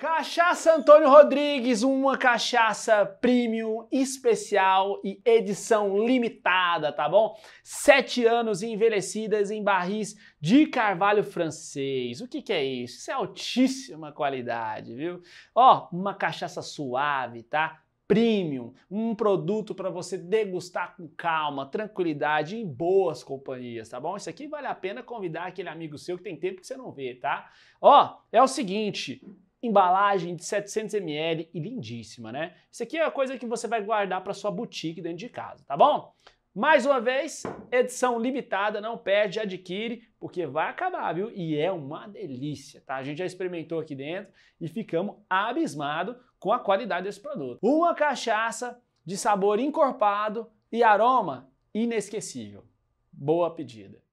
Cachaça Antônio Rodrigues, uma cachaça premium especial e edição limitada, tá bom? Sete anos envelhecidas em barris de carvalho francês. O que, que é isso? Isso é altíssima qualidade, viu? Ó, uma cachaça suave, tá? premium, um produto para você degustar com calma, tranquilidade, em boas companhias, tá bom? Isso aqui vale a pena convidar aquele amigo seu que tem tempo que você não vê, tá? Ó, é o seguinte, embalagem de 700 ml e lindíssima, né? Isso aqui é a coisa que você vai guardar para sua boutique dentro de casa, tá bom? Mais uma vez, edição limitada, não perde, adquire, porque vai acabar, viu? E é uma delícia, tá? A gente já experimentou aqui dentro e ficamos abismados com a qualidade desse produto. Uma cachaça de sabor encorpado e aroma inesquecível. Boa pedida.